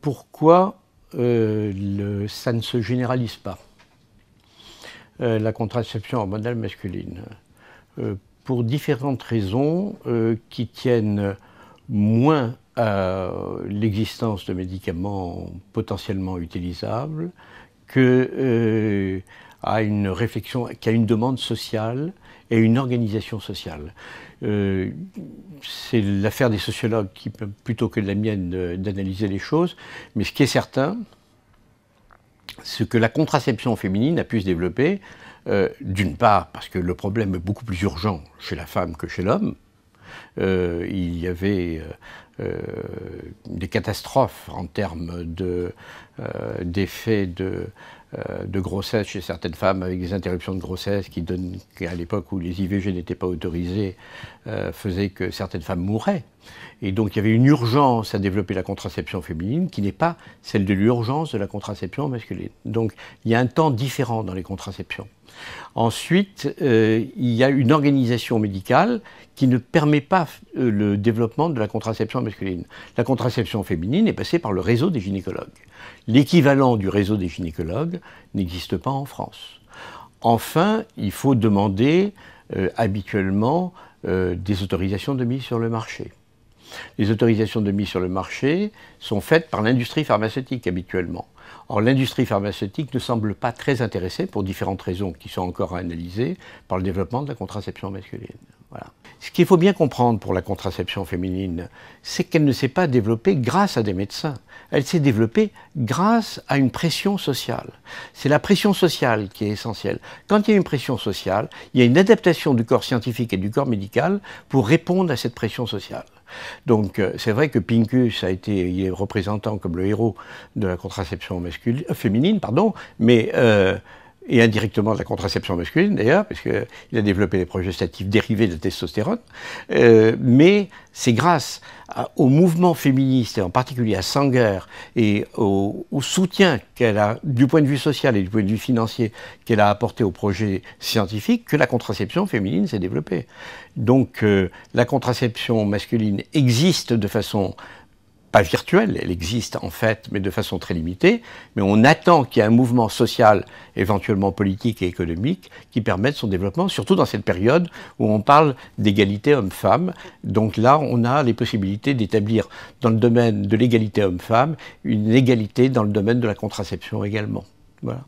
pourquoi euh, ça ne se généralise pas, euh, la contraception hormonale masculine, euh, pour différentes raisons qui tiennent moins à l'existence de médicaments potentiellement utilisables que une réflexion, qu'à une demande sociale et une organisation sociale. Euh, c'est l'affaire des sociologues qui, plutôt que la mienne d'analyser les choses, mais ce qui est certain, c'est que la contraception féminine a pu se développer, euh, d'une part parce que le problème est beaucoup plus urgent chez la femme que chez l'homme, euh, il y avait euh, des catastrophes en termes euh, d'effets de, de euh, de grossesse chez certaines femmes avec des interruptions de grossesse qui donnent, à l'époque où les IVG n'étaient pas autorisés, faisaient que certaines femmes mouraient. Et donc il y avait une urgence à développer la contraception féminine qui n'est pas celle de l'urgence de la contraception masculine. Donc il y a un temps différent dans les contraceptions. Ensuite, il y a une organisation médicale qui ne permet pas le développement de la contraception masculine. La contraception féminine est passée par le réseau des gynécologues. L'équivalent du réseau des gynécologues n'existe pas en France. Enfin, il faut demander euh, habituellement euh, des autorisations de mise sur le marché. Les autorisations de mise sur le marché sont faites par l'industrie pharmaceutique habituellement. Or, l'industrie pharmaceutique ne semble pas très intéressée, pour différentes raisons qui sont encore à analyser, par le développement de la contraception masculine. Ce qu'il faut bien comprendre pour la contraception féminine, c'est qu'elle ne s'est pas développée grâce à des médecins. Elle s'est développée grâce à une pression sociale. C'est la pression sociale qui est essentielle. Quand il y a une pression sociale, il y a une adaptation du corps scientifique et du corps médical pour répondre à cette pression sociale. Donc euh, c'est vrai que Pincus a été représentant comme le héros de la contraception masculine, euh, féminine, pardon, mais euh, et indirectement de la contraception masculine d'ailleurs, parce qu'il a développé des progestatifs dérivés de la testostérone. Euh, mais c'est grâce au mouvement féministe, et en particulier à Sanger, et au, soutien qu'elle a, du point de vue social et du point de vue financier, qu'elle a apporté au projet scientifique, que la contraception féminine s'est développée. Donc euh, la contraception masculine existe de façon pas virtuelle, elle existe en fait, mais de façon très limitée, mais on attend qu'il y ait un mouvement social, éventuellement politique et économique, qui permette son développement, surtout dans cette période où on parle d'égalité homme-femme. Donc là, on a les possibilités d'établir dans le domaine de l'égalité homme-femme une égalité dans le domaine de la contraception également. Voilà.